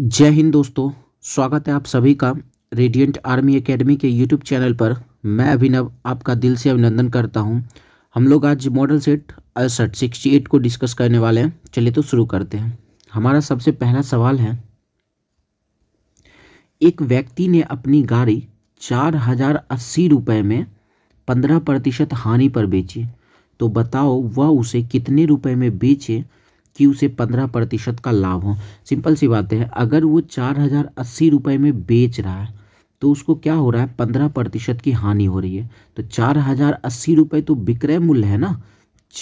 जय हिंद दोस्तों स्वागत है आप सभी का रेडियंट आर्मी एकेडमी के यूट्यूब चैनल पर मैं अभिनव आपका दिल से अभिनंदन करता हूं हम लोग आज मॉडल सेट अड़सठ सिक्सटी एट को डिस्कस करने वाले हैं चलिए तो शुरू करते हैं हमारा सबसे पहला सवाल है एक व्यक्ति ने अपनी गाड़ी चार हजार अस्सी रुपये में पंद्रह प्रतिशत हानि पर बेची तो बताओ वह उसे कितने रुपए में बेचे कि उसे पंद्रह प्रतिशत का लाभ हो सिंपल सी बात है अगर वो चार हज़ार अस्सी रुपये में बेच रहा है तो उसको क्या हो रहा है पंद्रह प्रतिशत की हानि हो रही है तो चार हज़ार अस्सी रुपये तो विक्रय मूल्य है ना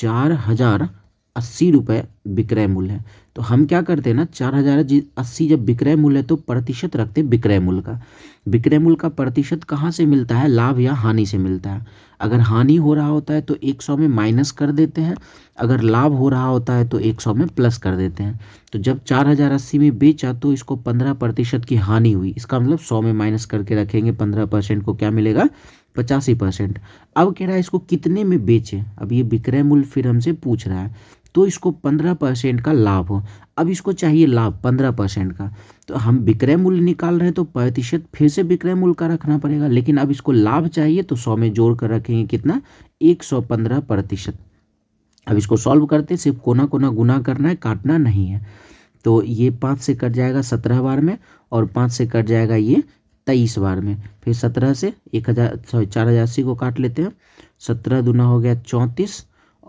चार हज़ार अस्सी रुपये विक्रय मूल्य है तो हम क्या करते हैं ना चार हजार अस्सी जब विक्रय मूल्य है तो प्रतिशत रखते हैं विक्रय मूल्य का विक्रय मूल्य का प्रतिशत कहाँ से मिलता है लाभ या हानि से मिलता है अगर हानि हो रहा होता है तो एक सौ में माइनस कर देते हैं अगर लाभ हो रहा होता है तो एक सौ में प्लस कर देते हैं तो जब चार हजार अस्सी में बेचा तो इसको पंद्रह प्रतिशत की हानि हुई इसका मतलब सौ में माइनस करके रखेंगे पंद्रह परसेंट को क्या मिलेगा पचासी परसेंट अब कह रहा है इसको कितने में बेचें अब ये विक्रय मूल्य फिर हमसे पूछ रहा है तो इसको पंद्रह परसेंट का लाभ हो अब इसको चाहिए लाभ पंद्रह परसेंट का तो हम विक्रय मूल्य निकाल रहे हैं तो प्रतिशत फिर से विक्रय मूल्य का रखना पड़ेगा लेकिन अब इसको लाभ चाहिए तो सौ में जोड़ कर रखेंगे कितना एक सौ पंद्रह प्रतिशत अब इसको सॉल्व करते सिर्फ कोना कोना गुना करना है काटना नहीं है तो ये पाँच से कट जाएगा सत्रह बार में और पाँच से कट जाएगा ये तेईस बार में फिर सत्रह से एक हज़ार सॉरी चार हज़ार अस्सी को काट लेते हैं सत्रह दुना हो गया चौंतीस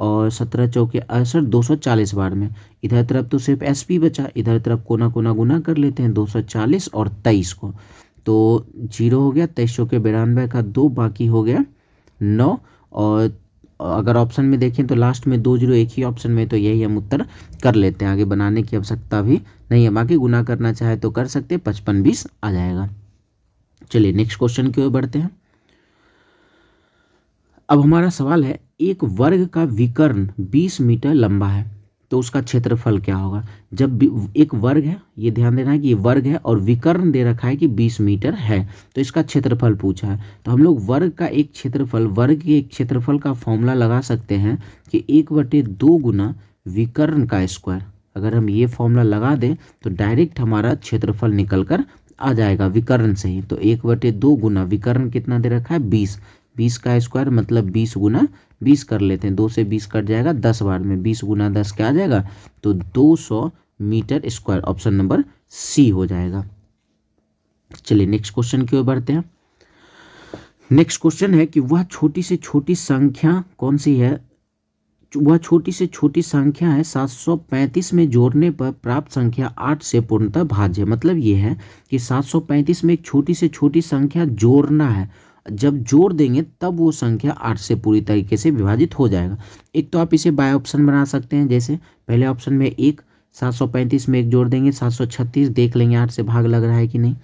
और सत्रह चौके सर दो सौ चालीस बार में इधर तरफ तो सिर्फ एस पी बचा इधर तरफ कोना कोना गुना कर लेते हैं दो सौ चालीस और तेईस को तो जीरो हो गया तेईस चौके बिरानवे का दो बाकी हो गया नौ और अगर ऑप्शन में देखें तो लास्ट में दो जीरो एक ही ऑप्शन में तो यही हम उत्तर कर लेते हैं आगे बनाने की आवश्यकता भी नहीं है बाकी गुना करना चाहे तो कर सकते पचपन बीस आ जाएगा चलिए नेक्स्ट क्वेश्चन की ओर बढ़ते हैं अब हमारा सवाल है एक वर्ग का विकर्ण 20 मीटर लंबा है तो उसका क्षेत्रफल क्या होगा जब एक वर्ग है ये ध्यान देना है कि ये वर्ग है और विकर्ण दे रखा है कि 20 मीटर है तो इसका क्षेत्रफल पूछा है तो हम लोग वर्ग का एक क्षेत्रफल वर्ग के एक क्षेत्रफल का फॉर्मूला लगा सकते हैं कि एक बटे दो गुना विकर्ण का स्क्वायर अगर हम ये फॉर्मूला लगा दें तो डायरेक्ट हमारा क्षेत्रफल निकल कर आ जाएगा विकर्ण से ही तो एक बटे दो गुना विकर्ण कितना दे रखा है बीस बीस का स्क्वायर मतलब बीस गुना बीस कर लेते हैं दो से बीस कट जाएगा दस बार में बीस गुना दस क्या आ जाएगा तो दो सौ meter square option number C हो जाएगा चलिए नेक्स्ट क्वेश्चन की ओर बढ़ते हैं नेक्स्ट क्वेश्चन है कि वह छोटी से छोटी संख्या कौन सी है वह छोटी से छोटी संख्या है 735 में जोड़ने पर प्राप्त संख्या 8 से पूर्णतः भाज्य मतलब ये है कि 735 में एक छोटी से छोटी संख्या जोड़ना है जब जोड़ देंगे तब वो संख्या आठ से पूरी तरीके से विभाजित हो जाएगा एक तो आप इसे बाय ऑप्शन बना सकते हैं जैसे पहले ऑप्शन में एक पैंतीस में एक जोड़ देंगे छत्तीस देख लेंगे आठ से भाग लग रहा है कि नहीं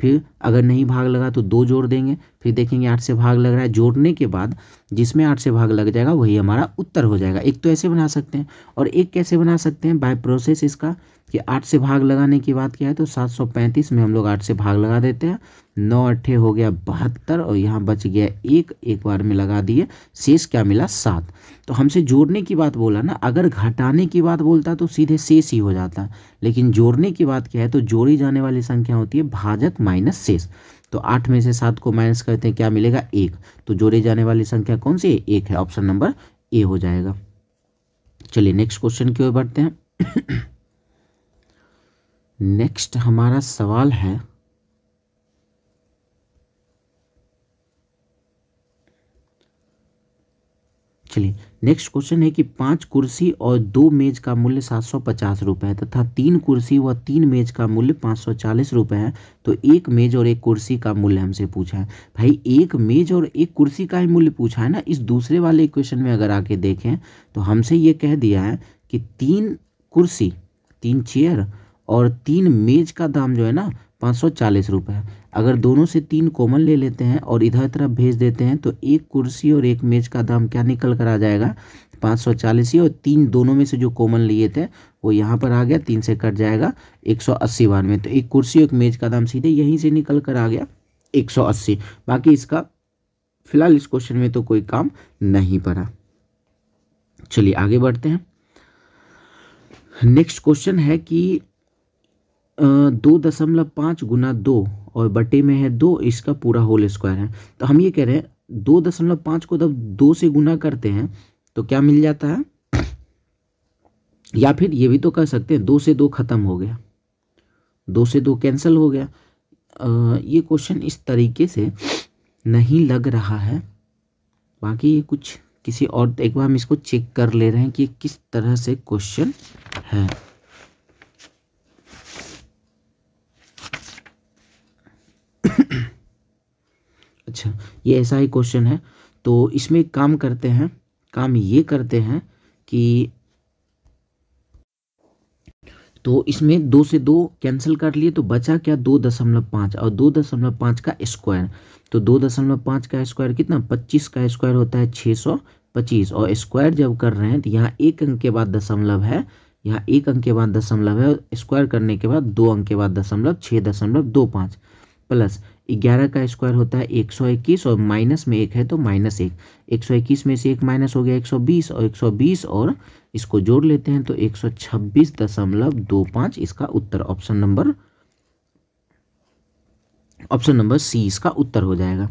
फिर अगर नहीं भाग लगा तो दो जोड़ देंगे फिर देखेंगे आठ से भाग लग रहा है जोड़ने के बाद जिसमें आठ से भाग लग जाएगा वही हमारा उत्तर हो जाएगा एक तो ऐसे बना सकते हैं और एक कैसे बना सकते हैं बाय प्रोसेस इसका कि आठ से भाग लगाने की बात किया है तो सात सौ पैंतीस में हम लोग आठ से भाग लगा देते हैं नौ अट्ठे हो गया बहत्तर और यहाँ बच गया एक एक बार में लगा दिए शेष क्या मिला सात तो हमसे जोड़ने की बात बोला ना अगर घटाने की बात बोलता तो सीधे शेष ही हो जाता लेकिन जोड़ने की बात क्या है तो जोड़ी जाने वाली संख्या होती है भाजक माइनस शेष तो आठ में से सात को माइनस करते हैं क्या मिलेगा एक तो जोड़े जाने वाली संख्या कौन सी है एक है ऑप्शन नंबर ए हो जाएगा चलिए नेक्स्ट क्वेश्चन की ओर बढ़ते हैं नेक्स्ट हमारा सवाल है चलिए नेक्स्ट क्वेश्चन है कि पांच कुर्सी और दो मेज का मूल्य सात सौ पचास रुपये है तथा तीन कुर्सी व तीन मेज का मूल्य पाँच सौ चालीस रुपये है तो एक मेज और एक कुर्सी का मूल्य हमसे पूछा है भाई एक मेज और एक कुर्सी का ही मूल्य पूछा है ना इस दूसरे वाले क्वेश्चन में अगर आके देखें तो हमसे ये कह दिया है कि तीन कुर्सी तीन चेयर और तीन मेज का दाम जो है ना पाँच सौ चालीस अगर दोनों से तीन कॉमन ले लेते हैं और इधर तरफ भेज देते हैं तो एक कुर्सी और एक मेज का दाम क्या निकल कर आ जाएगा पाँच सौ चालीस ही और तीन दोनों में से जो कॉमन लिए थे वो यहाँ पर आ गया तीन से कट जाएगा एक सौ अस्सी बार में तो एक कुर्सी और एक मेज का दाम सीधे यहीं से निकल कर आ गया एक सौ अस्सी बाकी इसका फिलहाल इस क्वेश्चन में तो कोई काम नहीं पड़ा चलिए आगे बढ़ते हैं नेक्स्ट क्वेश्चन है कि दो दशमलव पाँच गुना दो और बटे में है दो इसका पूरा होल स्क्वायर है तो हम ये कह रहे हैं दो दशमलव पाँच को जब दो से गुना करते हैं तो क्या मिल जाता है या फिर ये भी तो कह सकते हैं दो से दो खत्म हो गया दो से दो कैंसिल हो गया आ, ये क्वेश्चन इस तरीके से नहीं लग रहा है बाकी ये कुछ किसी और एक बार हम इसको चेक कर ले रहे हैं कि किस तरह से क्वेश्चन है अच्छा ये ऐसा ही क्वेश्चन है तो इसमें काम करते हैं काम ये करते हैं कि तो इसमें दो से दो कैंसिल कर लिए तो बचा क्या दो दशमलव पाँच और दो दशमलव पाँच का स्क्वायर तो दो दशमलव पाँच का स्क्वायर कितना पच्चीस का स्क्वायर होता है छः सौ पच्चीस और स्क्वायर जब कर रहे हैं तो यहाँ एक अंक के बाद दशमलव है यहाँ एक अंक के बाद दशमलव है स्क्वायर करने के बाद दो अंक के बाद दशमलव छः दशमलव दो पाँच प्लस ग्यारह का स्क्वायर होता है एक सौ इक्कीस और माइनस में एक है तो माइनस एक एक सौ इक्कीस में से एक माइनस हो गया एक सौ बीस और एक सौ बीस और इसको जोड़ लेते हैं तो एक सौ छब्बीस दशमलव दो पाँच इसका उत्तर option number option number C इसका उत्तर हो जाएगा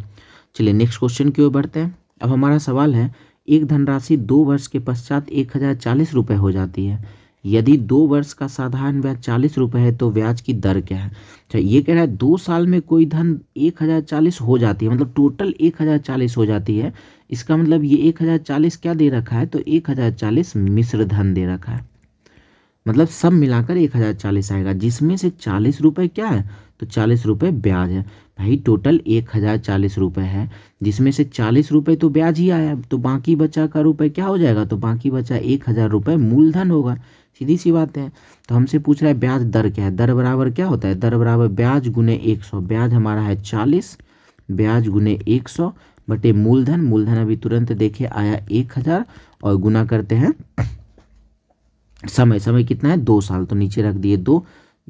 चलिए नेक्स्ट क्वेश्चन की ओर बढ़ते हैं अब हमारा सवाल है एक धनराशि दो वर्ष के पश्चात एक हज़ार चालीस रुपये हो जाती है यदि दो वर्ष का साधारण ब्याज चालीस रुपए है तो ब्याज की दर क्या है अच्छा ये कह रहा है दो साल में कोई धन एक हज़ार चालीस हो जाती है मतलब टोटल एक हज़ार चालीस हो जाती है इसका मतलब ये एक हज़ार चालीस क्या दे रखा है तो एक हज़ार चालीस मिश्र धन दे रखा है मतलब सब मिलाकर एक हज़ार चालीस आएगा जिसमें से चालीस रुपये क्या है तो चालीस रुपये ब्याज है भाई टोटल एक हज़ार चालीस रुपए है जिसमें से चालीस रुपए तो ब्याज ही आया तो बाकी बचा का रुपये क्या हो जाएगा तो बाकी बचा एक हज़ार रुपये मूलधन होगा सीधी सी बात है तो हमसे पूछ रहा है ब्याज दर क्या है दर बराबर क्या होता है दर बराबर ब्याज गुने एक सौ ब्याज हमारा है चालीस ब्याज गुने एक सौ बटे मूलधन मूलधन अभी तुरंत देखे आया एक हजार और गुना करते हैं समय समय कितना है दो साल तो नीचे रख दिए दो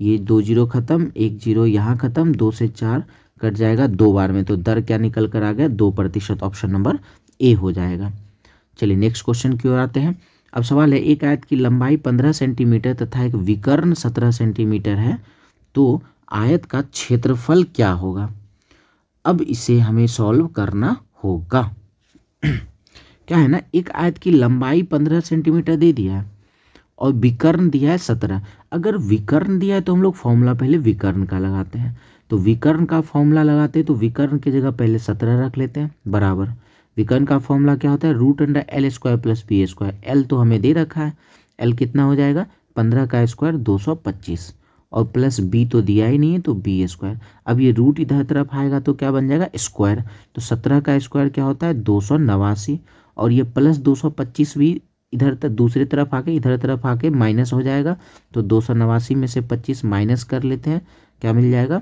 ये दो जीरो खत्म एक जीरो यहाँ खत्म दो से चार कट जाएगा दो बार में तो दर क्या निकल कर आ गया दो प्रतिशत ऑप्शन नंबर ए हो जाएगा चलिए नेक्स्ट क्वेश्चन की ओर आते हैं अब सवाल है एक आयत की लंबाई पंद्रह सेंटीमीटर तथा एक विकर्ण सत्रह सेंटीमीटर है तो आयत का क्षेत्रफल क्या होगा अब इसे हमें सॉल्व करना होगा क्या है ना एक आयत की लंबाई पंद्रह सेंटीमीटर दे दिया है और विकर्ण दिया है सत्रह अगर विकर्ण दिया है तो हम लोग फॉर्मूला पहले विकर्ण का लगाते हैं तो विकर्ण का फॉर्मूला लगाते हैं तो विकर्ण की जगह पहले सत्रह रख लेते हैं बराबर विकर्ण का फॉर्मूला क्या होता है root under L square plus P square L तो हमें दे रखा है एल कितना हो जाएगा पंद्रह का स्क्वायर दो सौ पच्चीस और प्लस बी तो दिया ही नहीं है तो बी स्क्वायर अब ये रूट इधर तरफ आएगा तो क्या बन जाएगा स्क्वायर तो सत्रह का स्क्वायर क्या होता है दो सौ नवासी और ये प्लस दो सौ पच्चीस भी इधर तक दूसरे तरफ आके इधर तरफ आके माइनस हो जाएगा तो दो सौ नवासी में से पच्चीस माइनस कर लेते हैं क्या मिल जाएगा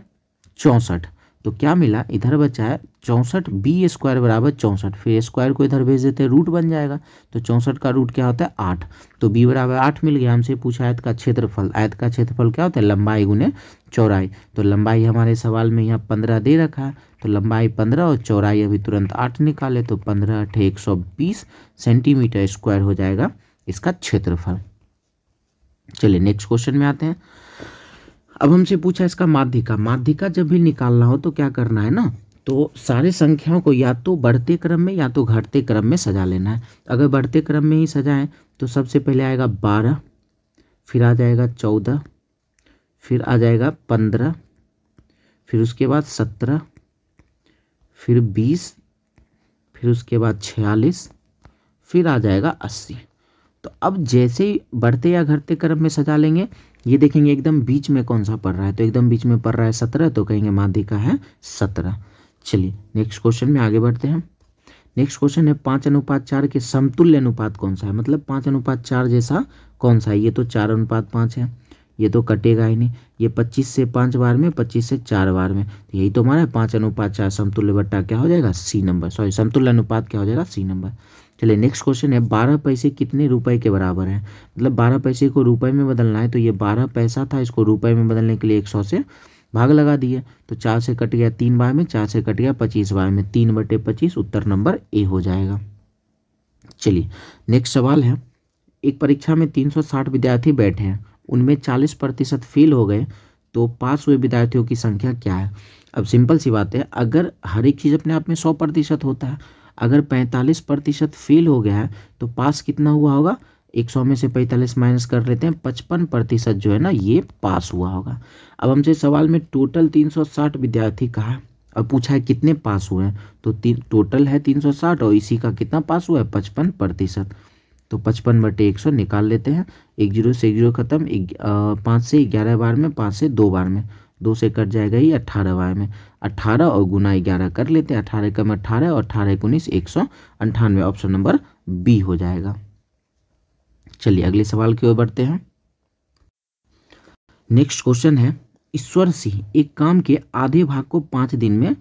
चौंसठ तो क्या मिला इधर बचा है चौंसठ बी स्क्वायर बराबर चौंसठ फिर स्क्वायर को इधर भेज देते हैं रूट बन जाएगा तो चौंसठ का रूट क्या होता है आठ तो बी बराबर आठ मिल गया हमसे पूछा आयत का क्षेत्रफल आयत का क्षेत्रफल क्या होता है लंबाई गुने चौराई तो लंबाई हमारे सवाल में यहाँ पंद्रह दे रखा है तो लंबाई पंद्रह और चौराई अभी तुरंत आठ निकाले तो पंद्रह अठे एक सौ बीस सेंटीमीटर स्क्वायर हो जाएगा इसका क्षेत्रफल चलिए नेक्स्ट क्वेश्चन में आते हैं अब हमसे पूछा इसका माध्यिका माध्यिका जब भी निकालना हो तो क्या करना है ना तो सारे संख्याओं को या तो बढ़ते क्रम में या तो घटते क्रम में सजा लेना है अगर बढ़ते क्रम में ही सजाएं तो सबसे पहले आएगा बारह फिर आ जाएगा चौदह फिर आ जाएगा पंद्रह फिर उसके बाद सत्रह फिर बीस फिर उसके बाद छियालीस फिर आ जाएगा अस्सी तो अब जैसे ही बढ़ते या घटते क्रम में सजा लेंगे ये देखेंगे एकदम बीच में कौन सा पड़ रहा है तो एकदम बीच में पड़ रहा है सत्रह तो कहेंगे माध्यिका है सत्रह चलिए नेक्स्ट क्वेश्चन में आगे बढ़ते हैं नेक्स्ट क्वेश्चन है पांच अनुपात चार के समतुल्य अनुपात कौन सा है मतलब पांच अनुपात चार जैसा कौन सा है ये तो चार अनुपात पांच है ये तो कटेगा ही नहीं ये पच्चीस से पांच बार में पच्चीस से चार बार में तो यही तो हमारा है पांच अनुपात चार समतुल्य बट्टा क्या हो जाएगा सी नंबर सॉरी समतुल्य अनुपात क्या हो जाएगा सी नंबर चलिए नेक्स्ट क्वेश्चन है बारह पैसे कितने रुपए के बराबर है मतलब बारह पैसे को रुपए में बदलना है तो ये बारह पैसा था इसको रुपए में बदलने के लिए एक सौ से भाग लगा दिए तो चार से कट गया तीन बाय में चार से कट गया पच्चीस बाय में तीन बटे पच्चीस उत्तर नंबर ए हो जाएगा चलिए नेक्स्ट सवाल है एक परीक्षा में तीन सौ साठ विद्यार्थी बैठे हैं उनमें चालीस प्रतिशत फेल हो गए तो पास हुए विद्यार्थियों की संख्या क्या है अब सिंपल सी बात है अगर हर एक चीज़ अपने आप में सौ प्रतिशत होता है अगर पैंतालीस प्रतिशत फेल हो गया है तो पास कितना हुआ होगा एक सौ में से पैंतालीस माइनस कर लेते हैं पचपन प्रतिशत जो है ना ये पास हुआ होगा अब हमसे सवाल में टोटल तीन सौ साठ विद्यार्थी कहा है और पूछा है कितने पास हुए हैं तो टोटल है तीन सौ साठ और इसी का कितना पास हुआ है पचपन प्रतिशत तो पचपन बटे एक सौ निकाल लेते हैं एक जीरो से एक जीरो खत्म पाँच से ग्यारह बार में पाँच से दो बार में दो से कट जाएगा ही अट्ठारह वाय में अट्ठारह और गुना ग्यारह कर लेते हैं अट्ठारह कम अट्ठारह और अट्ठारह एक उन्नीस एक सौ अंठानवे ऑप्शन नंबर बी हो जाएगा चलिए अगले सवाल की ओर बढ़ते हैं नेक्स्ट क्वेश्चन है ईश्वर सिंह एक काम के आधे भाग को पाँच दिन में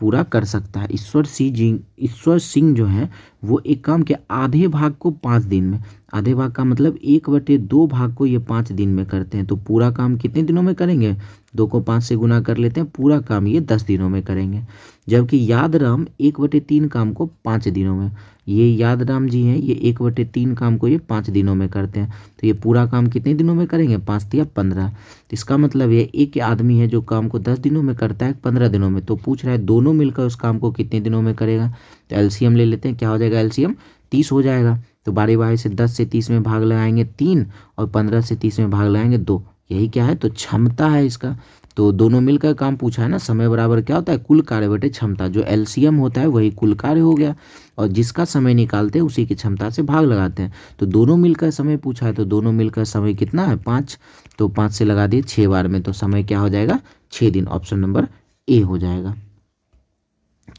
पूरा कर सकता है ईश्वर सिंह जी ईश्वर सिंह जो है वो एक काम के आधे भाग को पाँच दिन में आधे भाग का मतलब एक बटे दो भाग को ये पाँच दिन में करते हैं तो पूरा काम कितने दिनों में करेंगे दो को पाँच से गुना कर लेते हैं पूरा काम ये दस दिनों में करेंगे जबकि याद राम एक बटे तीन काम को पाँच दिनों में ये याद राम जी हैं ये एक बटे तीन काम को ये पाँच दिनों में करते हैं तो ये पूरा काम कितने दिनों में करेंगे पाँच या पंद्रह तो इसका मतलब ये एक आदमी है जो काम को दस दिनों में करता है पंद्रह दिनों में तो पूछ रहा है दोनों मिलकर उस काम को कितने दिनों में करेगा तो एलसीएम ले लेते हैं क्या हो जाएगा एलसीएम तीस हो जाएगा तो बारी बारी से दस से तीस में भाग लगाएंगे तीन और पंद्रह से तीस में भाग लगाएंगे दो यही क्या है तो क्षमता है इसका तो दोनों मिलकर काम पूछा है ना समय बराबर क्या होता है कुल कार्य बटे क्षमता जो एलसीएम होता है वही कुल कार्य हो गया और जिसका समय निकालते हैं उसी की क्षमता से भाग लगाते हैं तो दोनों मिलकर समय पूछा है तो दोनों मिलकर समय कितना है पाँच तो पाँच से लगा दिए छः बार में तो समय क्या हो जाएगा छः दिन ऑप्शन नंबर ए हो जाएगा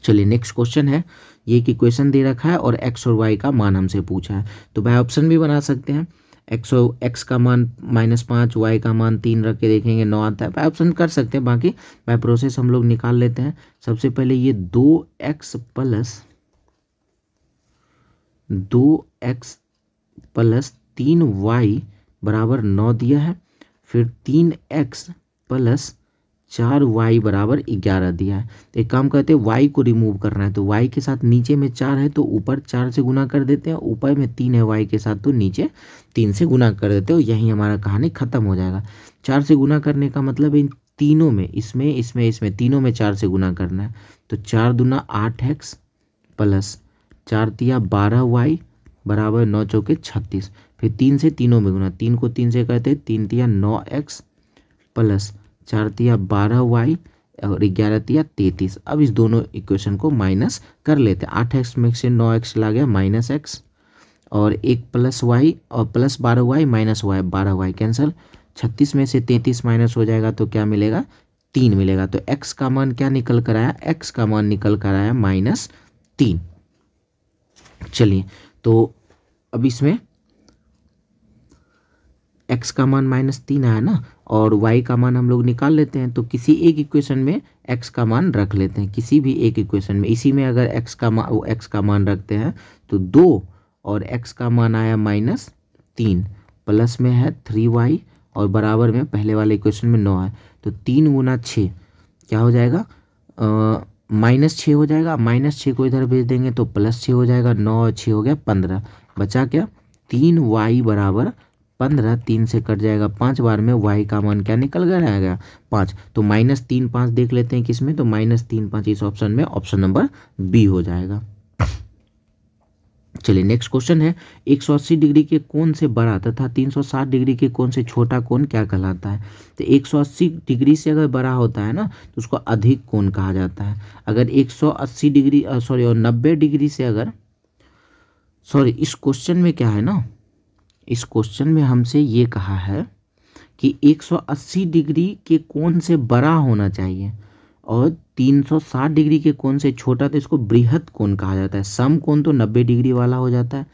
चलिए नेक्स्ट क्वेश्चन है ये कि क्वेश्चन दे रखा है और एक्स और वाई का मान हमसे पूछा है तो भाई ऑप्शन भी बना सकते हैं एक्स एक्स का मान माइनस पाँच वाई का मान तीन रख के देखेंगे नौ आता है बाई ऑप्शन कर सकते हैं बाकी बाई प्रोसेस हम लोग निकाल लेते हैं सबसे पहले ये दो एक्स प्लस दो एक्स प्लस तीन वाई बराबर नौ दिया है फिर तीन एक्स प्लस चार वाई बराबर ग्यारह दिया है तो एक काम करते हैं वाई को रिमूव करना है तो वाई के साथ नीचे में चार है तो ऊपर चार से गुना कर देते हैं ऊपर में तीन है वाई के साथ तो नीचे तीन से गुना कर देते हो यही हमारा कहानी ख़त्म हो जाएगा चार से गुना करने का मतलब इन तीनों में इसमें इसमें इसमें तीनों में चार से गुना करना है तो चार दुना आठ एक्स प्लस चार तिया बारह वाई बराबर नौ चौके छत्तीस फिर तीन से तीनों में गुना तीन को तीन से करते तीन तिया नौ एक्स प्लस चार तिया बारह वाई और ग्यारह तिया तैतीस अब इस दोनों इक्वेशन को माइनस कर लेते हैं आठ एक्स में से नौ एक्स ला गया माइनस एक्स और एक प्लस वाई और प्लस बारह वाई माइनस वाई बारह वाई कैंसल छत्तीस में से तैंतीस माइनस हो जाएगा तो क्या मिलेगा तीन मिलेगा तो एक्स का मान क्या निकल कर आया एक्स का मान निकल कर आया माइनस तीन चलिए तो अब इसमें एक्स का मान माइनस तीन आया ना और y का मान हम लोग निकाल लेते हैं तो किसी एक इक्वेशन में x का मान रख लेते हैं किसी भी एक इक्वेशन में इसी में अगर x का मान x का मान रखते हैं तो दो और x का मान आया माइनस तीन प्लस में है थ्री वाई और बराबर में पहले वाले इक्वेशन में नौ है तो तीन गुना छः क्या हो जाएगा माइनस छः हो जाएगा माइनस छः को इधर भेज देंगे तो प्लस छः हो जाएगा नौ और छः हो गया पंद्रह बचा क्या तीन वाई बराबर पंद्रह तीन से कट जाएगा पाँच बार में वाई का मान क्या निकल गया आएगा पाँच तो माइनस तीन पाँच देख लेते हैं किसमें तो माइनस तीन पाँच इस ऑप्शन में ऑप्शन नंबर बी हो जाएगा चलिए नेक्स्ट क्वेश्चन है 180 डिग्री के कोण से बड़ा तथा 360 डिग्री के कोण से छोटा कोण क्या कहलाता है तो 180 डिग्री से अगर बड़ा होता है ना तो उसको अधिक कोण कहा जाता है अगर 180 डिग्री सॉरी और 90 डिग्री से अगर सॉरी इस क्वेश्चन में क्या है ना इस क्वेश्चन में हमसे ये कहा है कि 180 डिग्री के कोण से बड़ा होना चाहिए और 360 डिग्री के कोण से छोटा तो इसको बृहद कोण कहा जाता है सम कोण तो 90 डिग्री वाला हो जाता है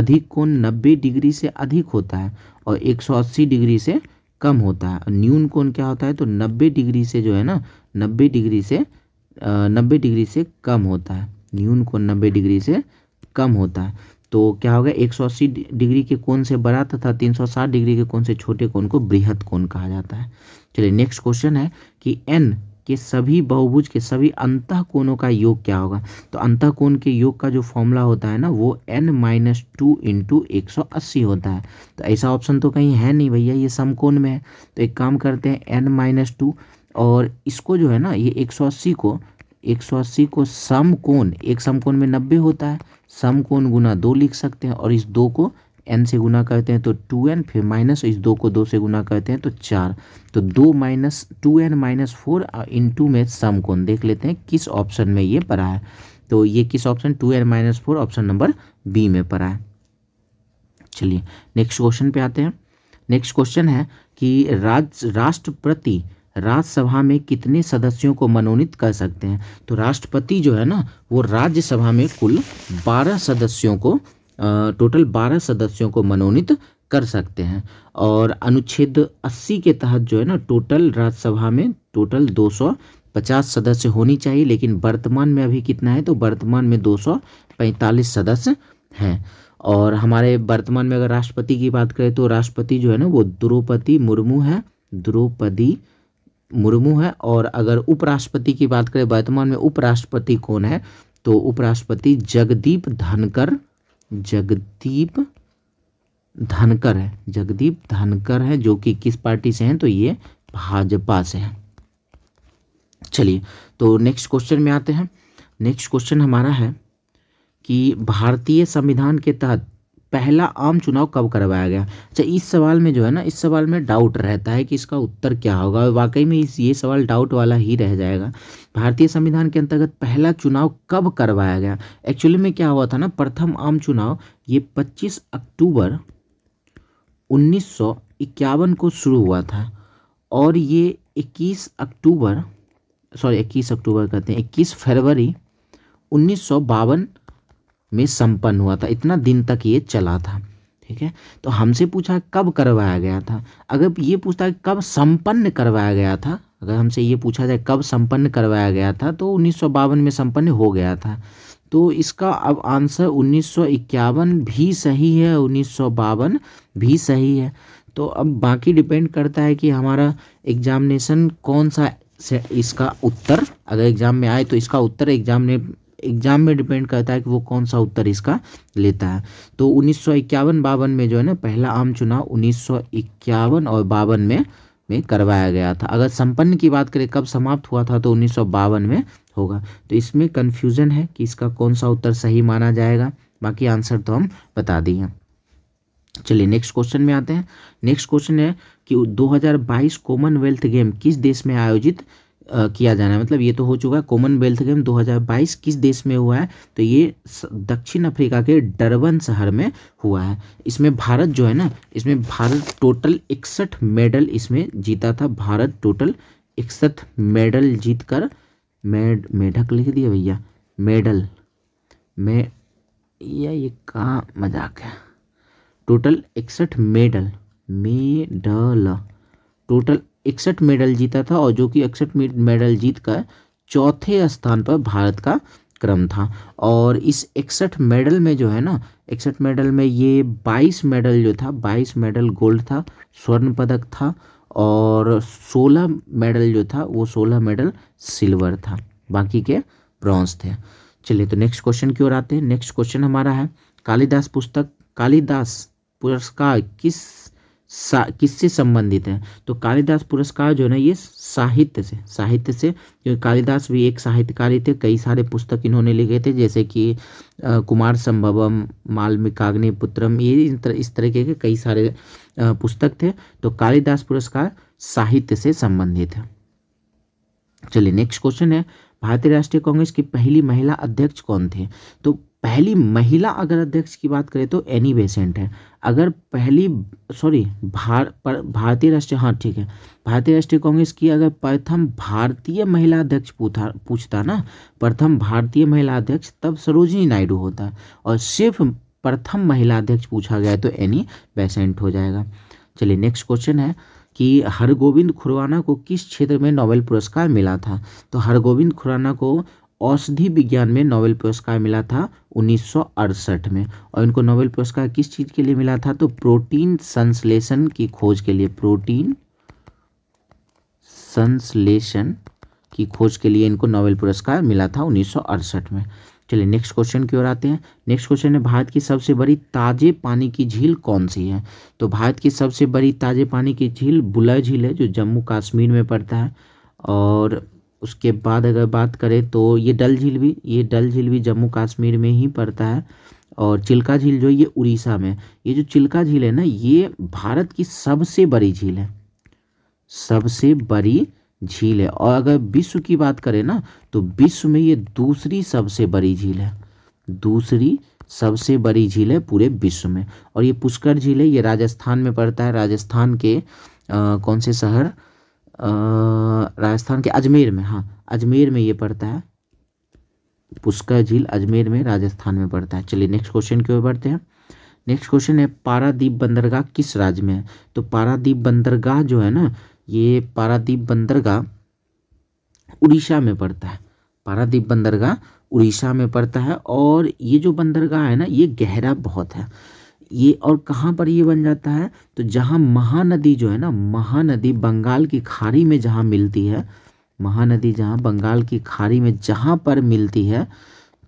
अधिक कोण 90 डिग्री से अधिक होता है और 180 डिग्री से कम होता है न्यून कोण क्या होता है तो 90 डिग्री से जो है ना 90 डिग्री से नब्बे डिग्री से कम होता है न्यून कोण नब्बे डिग्री से कम होता है तो क्या होगा 180 डिग्री के कोण से बड़ा तथा 360 डिग्री के कोण से छोटे कोण को बृहद कोण कहा जाता है चलिए नेक्स्ट क्वेश्चन है कि एन के सभी बहुभुज के सभी अंत कोणों का योग क्या होगा तो अंत कोण के योग का जो फॉर्मूला होता है ना वो एन माइनस टू इंटू एक सौ अस्सी होता है तो ऐसा ऑप्शन तो कहीं है नहीं भैया ये समकोण में है तो एक काम करते हैं एन माइनस टू और इसको जो है ना ये एक सौ अस्सी को एक सौ अस्सी को समकोण एक समकोण में नब्बे होता है सम कोण गुना दो लिख सकते हैं और इस दो को एन से गुना करते हैं तो टू एन फिर माइनस इस दो को दो से गुना करते हैं तो चार तो दो minus two N minus four into में सम कोण देख लेते हैं किस ऑप्शन में ये पड़ा है तो ये किस option two N minus four option number B में पड़ा है चलिए नेक्स्ट क्वेश्चन पे आते हैं नेक्स्ट क्वेश्चन है कि राज राष्ट्रपति राज्यसभा में कितने सदस्यों को मनोनीत कर सकते हैं तो राष्ट्रपति जो है ना वो राज्यसभा में कुल बारह सदस्यों को टोटल बारह सदस्यों को मनोनीत कर सकते हैं और अनुच्छेद 80 के तहत जो है ना टोटल राज्यसभा में टोटल 250 सदस्य होनी चाहिए लेकिन वर्तमान में अभी कितना है तो वर्तमान में 245 सदस्य हैं और हमारे वर्तमान में अगर राष्ट्रपति की बात करें तो राष्ट्रपति जो है ना वो द्रौपदी मुर्मू है द्रौपदी मुर्मू है और अगर उपराष्ट्रपति की बात करें वर्तमान में उपराष्ट्रपति कौन है तो उपराष्ट्रपति जगदीप धनकर जगदीप धनकर है जगदीप धनकर है जो कि किस पार्टी से हैं तो ये भाजपा से हैं चलिए तो नेक्स्ट क्वेश्चन में आते हैं नेक्स्ट क्वेश्चन हमारा है कि भारतीय संविधान के तहत पहला आम चुनाव कब करवाया गया अच्छा इस सवाल में जो है ना इस सवाल में डाउट रहता है कि इसका उत्तर क्या होगा वाकई में इस ये सवाल डाउट वाला ही रह जाएगा भारतीय संविधान के अंतर्गत पहला चुनाव कब करवाया गया एक्चुअली में क्या हुआ था ना प्रथम आम चुनाव ये 25 अक्टूबर उन्नीस को शुरू हुआ था और ये इक्कीस अक्टूबर सॉरी इक्कीस अक्टूबर कहते हैं इक्कीस फरवरी उन्नीस में संपन्न हुआ था इतना दिन तक ये चला था ठीक है तो हमसे पूछा कब करवाया गया था अगर ये पूछता कब संपन्न करवाया गया था अगर हमसे ये पूछा जाए कब संपन्न करवाया गया था तो उन्नीस में संपन्न हो गया था तो इसका अब आंसर उन्नीस भी सही है उन्नीस भी सही है तो अब बाकी डिपेंड करता है कि हमारा एग्जामिनेशन कौन सा इसका उत्तर अगर एग्ज़ाम में आए तो इसका उत्तर एग्ज़ाम ने एग्जाम में डिपेंड करता है कि वो कौन सा उत्तर इसका लेता है तो उन्नीस सौ बावन में जो है ना पहला आम चुनाव उन्नीस और बावन में में करवाया गया था अगर संपन्न की बात करें कब समाप्त हुआ था तो उन्नीस में होगा तो इसमें कन्फ्यूजन है कि इसका कौन सा उत्तर सही माना जाएगा बाकी आंसर तो हम बता दिए चलिए नेक्स्ट क्वेश्चन में आते हैं नेक्स्ट क्वेश्चन है कि 2022 कॉमनवेल्थ गेम किस देश में आयोजित किया जाना है मतलब ये तो हो चुका है कॉमनवेल्थ गेम 2022 किस देश में हुआ है तो ये दक्षिण अफ्रीका के डरबन शहर में हुआ है इसमें भारत जो है ना इसमें भारत टोटल इकसठ मेडल इसमें जीता था भारत टोटल इकसठ मेडल जीत कर मेड मेढक लिख दिया भैया मेडल में या ये का मजाक है टोटल इकसठ मेडल मेडल टोटल इकसठ मेडल जीता था और जो कि इकसठ मेडल जीत कर चौथे स्थान पर भारत का क्रम था और इस इकसठ मेडल में जो है ना इकसठ मेडल में ये बाईस मेडल जो था बाईस मेडल गोल्ड था स्वर्ण पदक था और सोलह मेडल जो था वो सोलह मेडल सिल्वर था बाकी के ब्रॉन्ज थे चलिए तो नेक्स्ट क्वेश्चन की ओर आते हैं नेक्स्ट क्वेश्चन हमारा है कालिदास पुस्तक कालिदास पुरस्कार किस किससे संबंधित है तो कालिदास पुरस्कार जो है ना ये साहित्य से साहित्य से क्योंकि कालिदास भी एक साहित्यकारी थे कई सारे पुस्तक इन्होंने लिखे थे जैसे कि आ, कुमार संभवम मालमिकाग्नि पुत्रम ये इस तरीके के कई सारे आ, पुस्तक थे तो कालिदास पुरस्कार साहित्य से संबंधित है चलिए नेक्स्ट क्वेश्चन है भारतीय राष्ट्रीय कांग्रेस की पहली महिला अध्यक्ष कौन थे तो पहली महिला अगर अध्यक्ष की बात करें तो एनी बेसेंट है अगर पहली सॉरी भार भारतीय राष्ट्रीय हाँ ठीक है भारतीय राष्ट्रीय कांग्रेस की अगर प्रथम भारतीय महिला अध्यक्ष पूछा पूछता ना प्रथम भारतीय महिला अध्यक्ष तब सरोजिनी नायडू होता है और सिर्फ प्रथम महिला अध्यक्ष पूछा गया तो एनी बेसेंट हो जाएगा चलिए नेक्स्ट क्वेश्चन है कि हरगोविंद खुराना को किस क्षेत्र में नोबेल पुरस्कार मिला था तो हरगोविंद खुराना को औषधि विज्ञान में नोबेल पुरस्कार मिला था उन्नीस में और इनको नोबेल पुरस्कार किस चीज़ के लिए मिला था तो प्रोटीन संश्लेषण की खोज के लिए प्रोटीन संश्लेषण की खोज के लिए इनको नोबेल पुरस्कार मिला था उन्नीस में चलिए नेक्स्ट क्वेश्चन की ओर आते हैं नेक्स्ट क्वेश्चन है भारत की सबसे बड़ी ताजे पानी की झील कौन सी है तो भारत की सबसे बड़ी ताजे पानी की झील बुलय झील है जो जम्मू कश्मीर में पड़ता है और उसके बाद अगर बात करें तो ये डल झील भी ये डल झील भी जम्मू कश्मीर में ही पड़ता है और चिल्का झील जो ये उड़ीसा में ये जो चिल्का झील है ना ये भारत की सबसे बड़ी झील है सबसे बड़ी झील है और अगर विश्व की बात करें ना तो विश्व में ये दूसरी सबसे बड़ी झील है दूसरी सबसे बड़ी झील है पूरे विश्व में और ये पुष्कर झील है ये राजस्थान में पड़ता है राजस्थान के आ, कौन से शहर राजस्थान के अजमेर में हाँ अजमेर में ये पड़ता है पुष्कर झील अजमेर में राजस्थान में पड़ता है चलिए नेक्स्ट क्वेश्चन की ओर बढ़ते हैं नेक्स्ट क्वेश्चन है पारादीप बंदरगाह किस राज्य में है तो पारादीप बंदरगाह जो है ना ये पारादीप बंदरगाह उड़ीसा में पड़ता है पारादीप बंदरगाह उड़ीसा में पड़ता है और ये जो बंदरगाह है ना ये गहरा बहुत है ये और कहाँ पर ये बन जाता है तो जहाँ महानदी जो है ना महानदी बंगाल की खाड़ी में जहाँ मिलती है महानदी जहाँ बंगाल की खाड़ी में जहाँ पर मिलती है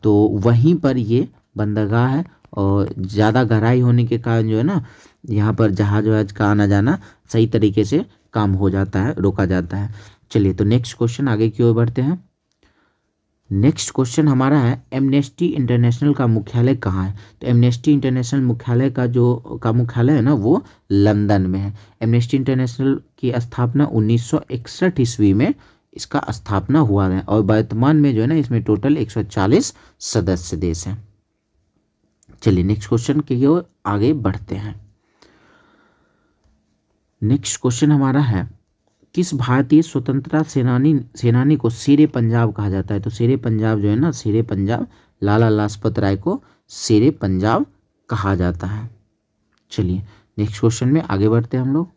तो वहीं पर ये बंदरगाह है और ज़्यादा गहराई होने के कारण जो है ना यहाँ पर जहाज वहाज का आना जाना सही तरीके से काम हो जाता है रोका जाता है चलिए तो नेक्स्ट क्वेश्चन आगे की ओर बढ़ते हैं नेक्स्ट क्वेश्चन हमारा है एमनेस्टी इंटरनेशनल का मुख्यालय कहाँ है तो एमनेस्टी इंटरनेशनल मुख्यालय का जो का मुख्यालय है ना वो लंदन में है एमनेस्टी इंटरनेशनल की स्थापना 1961 ईस्वी में इसका स्थापना हुआ है और वर्तमान में जो है ना इसमें टोटल 140 सदस्य देश हैं चलिए नेक्स्ट क्वेश्चन के ओर आगे बढ़ते हैं नेक्स्ट क्वेश्चन हमारा है किस भारतीय स्वतंत्रता सेनानी सेनानी को शेरे पंजाब कहा जाता है तो शेरे पंजाब जो है ना शेरे पंजाब लाला लाजपत राय को शेरे पंजाब कहा जाता है चलिए नेक्स्ट क्वेश्चन में आगे बढ़ते हैं हम लोग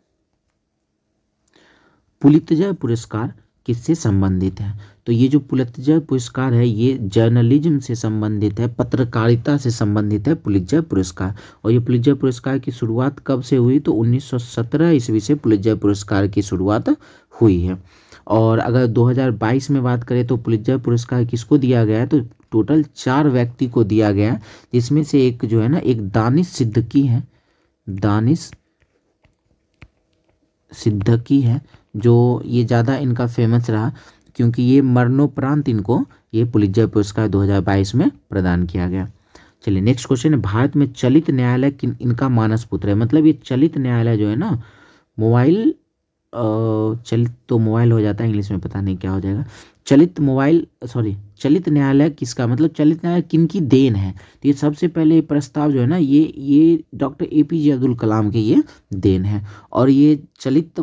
पुलितजय पुरस्कार किससे संबंधित है तो ये जो पुलित्जय पुरस्कार है ये जर्नलिज्म से संबंधित है पत्रकारिता से संबंधित है पुलित्जर पुरस्कार और ये पुलित्जर पुरस्कार की शुरुआत कब से हुई तो 1917 ईस्वी से पुलित्जर पुरस्कार की शुरुआत हुई है और अगर 2022 में बात करें तो पुलित्जर पुरस्कार किसको दिया गया है तो टोटल चार व्यक्ति को दिया गया है जिसमें से एक जो है ना एक दानिश सिद्धकी है दानिश सिद्धकी है जो ये ज़्यादा इनका फेमस रहा क्योंकि ये मरणोपरांत इनको ये पुलिजय पुरस्कार 2022 में प्रदान किया गया चलिए नेक्स्ट क्वेश्चन है भारत में चलित न्यायालय किन इनका मानस पुत्र है मतलब ये चलित न्यायालय जो है ना मोबाइल चलित तो मोबाइल हो जाता है इंग्लिश में पता नहीं क्या हो जाएगा चलित मोबाइल सॉरी चलित न्यायालय किसका मतलब चलित न्यायालय किन की देन है तो ये सबसे पहले प्रस्ताव जो है ना ये ये doctor A P J Abdul Kalam के ये देन है और ये चलित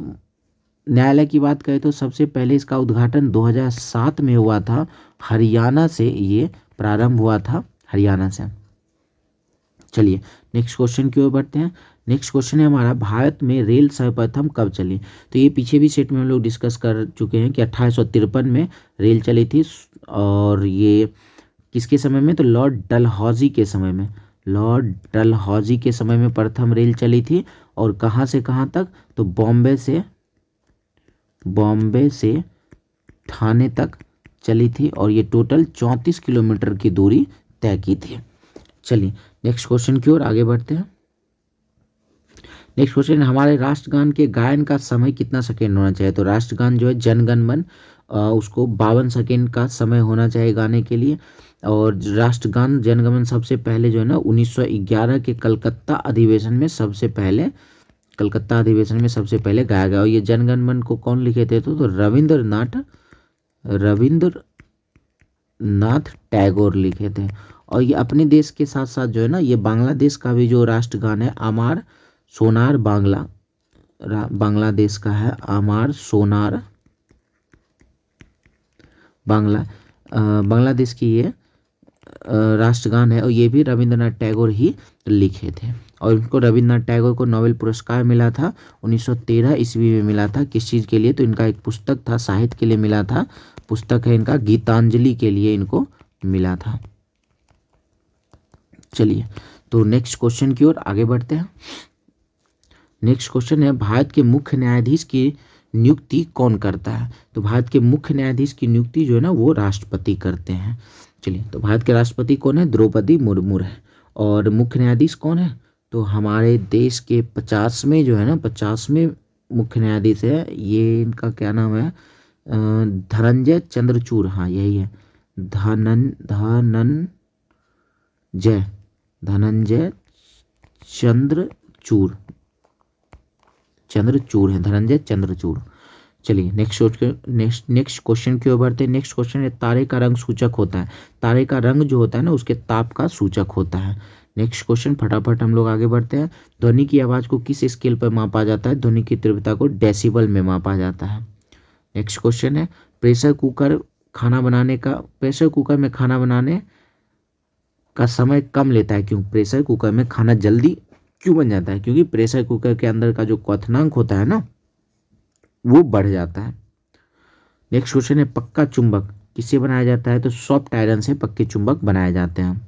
न्यायालय की बात करें तो सबसे पहले इसका उद्घाटन 2007 में हुआ था हरियाणा से ये प्रारंभ हुआ था हरियाणा से चलिए नेक्स्ट क्वेश्चन की ओर बढ़ते हैं नेक्स्ट क्वेश्चन है हमारा भारत में रेल सर्वप्रथम कब चली तो ये पीछे भी सेट में हम लोग डिस्कस कर चुके हैं कि अट्ठारह में रेल चली थी और ये किसके समय में तो लॉर्ड डलहौजी के समय में लॉर्ड डलहौजी के समय में प्रथम रेल चली थी और कहाँ से कहाँ तक तो बॉम्बे से बॉम्बे से थाने तक चली थी और ये टोटल चौंतीस किलोमीटर की दूरी तय की थी चलिए नेक्स्ट क्वेश्चन की ओर आगे बढ़ते हैं नेक्स्ट क्वेश्चन हमारे राष्ट्रगान के गायन का समय कितना सेकेंड होना चाहिए तो राष्ट्रगान जो है जनगण मन उसको बावन सेकेंड का समय होना चाहिए गाने के लिए और राष्ट्रगान जनगमन सबसे पहले जो है ना 1911 के कलकत्ता अधिवेशन में सबसे पहले कलकत्ता अधिवेशन में सबसे पहले गाया गया और ये जनगणमन को कौन लिखे थे तो, तो रविंद्र नाथ रविंद्र नाथ टैगोर लिखे थे और ये अपने देश के साथ साथ जो है ना ये बांग्लादेश का भी जो राष्ट्रगान है आमार सोनार बांग्ला बांग्लादेश का है आमार सोनार बांग्ला बांग्लादेश की ये राष्ट्रगान है और ये भी रविंद्रनाथ टैगोर ही लिखे थे और इनको रविन्द्रनाथ टैगोर को नोबेल पुरस्कार मिला था 1913 ईस्वी में मिला था किस चीज़ के लिए तो इनका एक पुस्तक था साहित्य के लिए मिला था पुस्तक है इनका गीतांजलि के लिए इनको मिला था चलिए तो नेक्स्ट क्वेश्चन की ओर आगे बढ़ते हैं नेक्स्ट क्वेश्चन है भारत के मुख्य न्यायाधीश की नियुक्ति कौन करता है तो भारत के मुख्य न्यायाधीश की नियुक्ति जो है ना वो राष्ट्रपति करते हैं चलिए तो भारत के राष्ट्रपति कौन है द्रौपदी मुर्मू है और मुख्य न्यायाधीश कौन है तो हमारे देश के पचासवें जो है ना पचासवें मुख्य न्यायाधीश है ये इनका क्या नाम है धनंजय चंद्रचूर हाँ यही है धनन धनन जय धनंजय चंद्रचूर चंद्रचूर है धनंजय चंद्रचूर चलिए नेक्स्ट नेक्स्ट नेक्स्ट क्वेश्चन की ओर बढ़ते हैं नेक्स्ट क्वेश्चन है तारे का रंग सूचक होता है तारे का रंग जो होता है ना उसके ताप का सूचक होता है नेक्स्ट क्वेश्चन फटाफट हम लोग आगे बढ़ते हैं ध्वनि की आवाज़ को किस स्केल पर मापा जाता है ध्वनि की तीव्रता को डेसिबल में मापा जाता है नेक्स्ट क्वेश्चन है प्रेशर कुकर खाना बनाने का प्रेशर कुकर में खाना बनाने का समय कम लेता है क्यों प्रेशर कुकर में खाना जल्दी क्यों बन जाता है क्योंकि प्रेशर कुकर के अंदर का जो क्वनांक होता है ना वो बढ़ जाता है नेक्स्ट क्वेश्चन है पक्का चुंबक किससे बनाया जाता है तो सॉफ्ट आयरन से पक्के चुंबक बनाए जाते हैं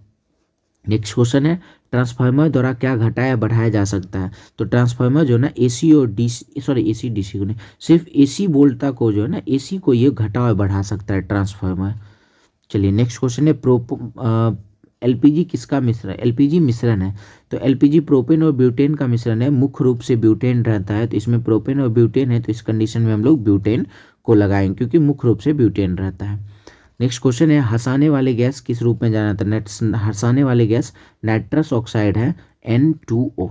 नेक्स्ट क्वेश्चन है ट्रांसफार्मर द्वारा क्या घटाया बढ़ाया जा सकता है तो ट्रांसफार्मर जो है ना एसी और डीसी सॉरी एसी डीसी को नहीं सिर्फ एसी वोल्टा को जो है ना एसी को ये घटा और बढ़ा सकता है ट्रांसफार्मर चलिए नेक्स्ट क्वेश्चन है प्रोप एलपीजी किसका मिश्रण एलपीजी मिश्रण है तो एलपीजी प्रोपेन और ब्यूटेन का मिश्रण है मुख्य रूप से ब्यूटेन रहता है तो इसमें प्रोपेन और ब्यूटेन है तो इस कंडीशन में हम लोग ब्यूटेन को लगाएंगे क्योंकि मुख्य रूप से ब्यूटेन रहता है नेक्स्ट क्वेश्चन है हंसाने वाले गैस किस रूप में जाना जाता है हंसाने वाले गैस नाइट्रस ऑक्साइड है एन टू ओ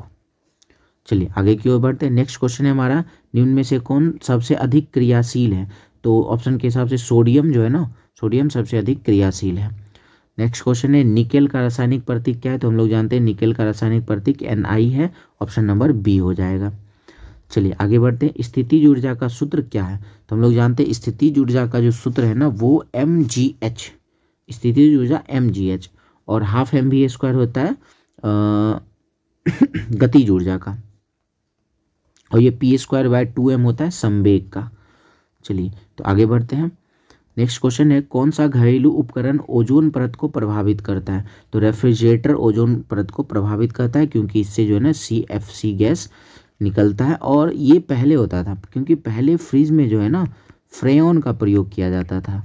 चलिए आगे की ओर बढ़ते हैं नेक्स्ट क्वेश्चन है हमारा निम्न में से कौन सबसे अधिक क्रियाशील है तो ऑप्शन के हिसाब से सोडियम जो है ना सोडियम सबसे अधिक क्रियाशील है नेक्स्ट क्वेश्चन है निकेल का रासायनिक प्रतीक क्या है तो हम लोग जानते हैं निकेल का रासायनिक प्रतीक एन है ऑप्शन नंबर बी हो जाएगा चलिए आगे बढ़ते हैं स्थिति ऊर्जा का सूत्र क्या है तो हम लोग जानते हैं स्थिति ऊर्जा का जो सूत्र है ना वो एम जी एच स्थिति ऊर्जा एम जी एच और हाफ एम वी स्क्वायर होता है गति ऊर्जा का और ये P square by two M होता है संवेग का चलिए तो आगे बढ़ते हैं नेक्स्ट क्वेश्चन है कौन सा घरेलू उपकरण ओजोन परत को प्रभावित करता है तो रेफ्रिजरेटर ओजोन परत को प्रभावित करता है क्योंकि इससे जो है ना सी एफ सी गैस निकलता है और ये पहले होता था क्योंकि पहले फ्रिज में जो है ना फ्रेन का प्रयोग किया जाता था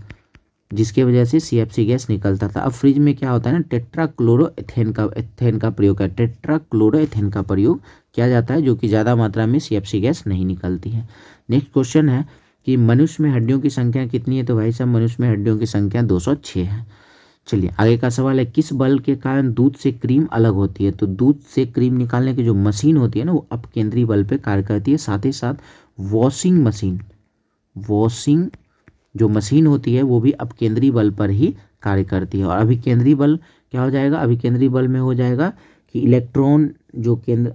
जिसके वजह से सी गैस निकलता था अब फ्रिज में क्या होता है ना टेट्रा टेट्राक्लोरोएथेन का एथेन का प्रयोग है टेट्राक्लोरोएथेन का प्रयोग किया जाता है जो कि ज़्यादा मात्रा में सी गैस नहीं निकलती है नेक्स्ट क्वेश्चन है कि मनुष्य में हड्डियों की संख्या कितनी है तो भाई साहब मनुष्य में हड्डियों की संख्या दो है चलिए आगे का सवाल है किस बल के कारण दूध से क्रीम अलग होती है तो दूध से क्रीम निकालने की जो मशीन होती है ना वो अब केंद्रीय बल पे कार्य करती है साथ ही साथ वॉशिंग मशीन वॉशिंग जो मशीन होती है वो भी अब केंद्रीय बल पर ही कार्य करती है और अभी केंद्रीय बल क्या हो जाएगा अभी केंद्रीय बल में हो जाएगा कि इलेक्ट्रॉन जो केंद्र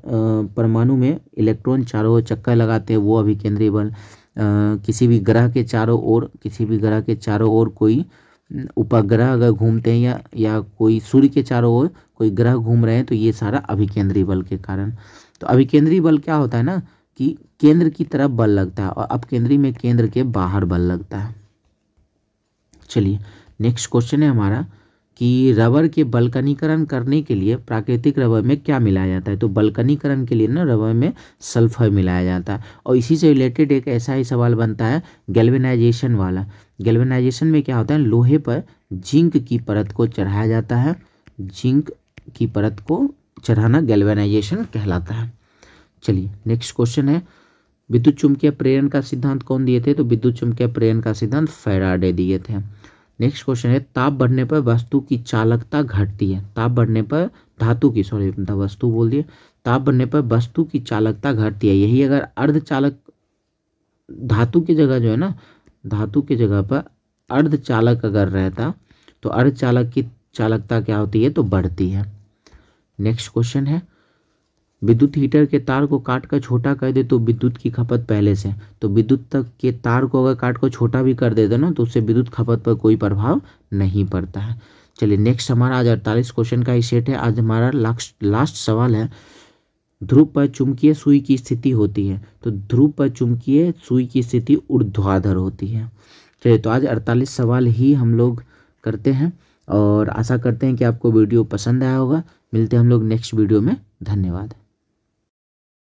परमाणु में इलेक्ट्रॉन चारों ओर चक्कर लगाते हैं वो अभी केंद्रीय बल आ, किसी भी ग्रह के चारों ओर किसी भी ग्रह के चारों ओर कोई उपग्रह अगर घूमते हैं या या कोई सूर्य के चारों ओर कोई ग्रह घूम रहे हैं तो ये सारा अभिकेंद्रीय बल के कारण तो अभिकेंद्रीय बल क्या होता है ना कि केंद्र की तरफ बल लगता है और अपकेंद्रीय में केंद्र के बाहर बल लगता है चलिए नेक्स्ट क्वेश्चन है हमारा कि रबर के बलकनीकरण करने के लिए प्राकृतिक रबर में क्या मिलाया जाता है तो बलकनीकरण के लिए ना रबर में सल्फर मिलाया जाता है और इसी से रिलेटेड एक ऐसा ही सवाल बनता है गैल्वेनाइजेशन वाला गैल्वेनाइजेशन में क्या होता है लोहे पर जिंक की परत को चढ़ाया जाता है जिंक की परत को चढ़ाना गैल्वेनाइजेशन कहलाता है चलिए नेक्स्ट क्वेश्चन है विद्युत चुंबकीय प्रेरण का सिद्धांत कौन दिए थे तो विद्युत चुंबकीय प्रेरण का सिद्धांत फेराडे दिए थे नेक्स्ट क्वेश्चन है ताप बढ़ने पर वस्तु की चालकता घटती है ताप बढ़ने पर धातु की सॉरी वस्तु बोल दिए ताप बढ़ने पर वस्तु की चालकता घटती है यही अगर अर्धचालक धातु की जगह जो है ना धातु की जगह पर अर्धचालक अगर रहता तो अर्धचालक की चालकता क्या होती है तो बढ़ती है नेक्स्ट क्वेश्चन है विद्युत हीटर के तार को काट कर छोटा कर दे तो विद्युत की खपत पहले से तो विद्युत तक के तार को अगर काट कर छोटा भी कर देते ना तो उससे विद्युत खपत पर कोई प्रभाव नहीं पड़ता है चलिए नेक्स्ट हमारा आज अड़तालीस क्वेश्चन का ही सेट है आज हमारा लास्ट लास्ट सवाल है ध्रुव पर चुंबकीय सुई की स्थिति होती है तो ध्रुव पर चुंबकीय सुई की स्थिति ऊर्ध्वाधर होती है चलिए तो आज अड़तालीस सवाल ही हम लोग करते हैं और आशा करते हैं कि आपको वीडियो पसंद आया होगा मिलते हैं हम लोग नेक्स्ट वीडियो में धन्यवाद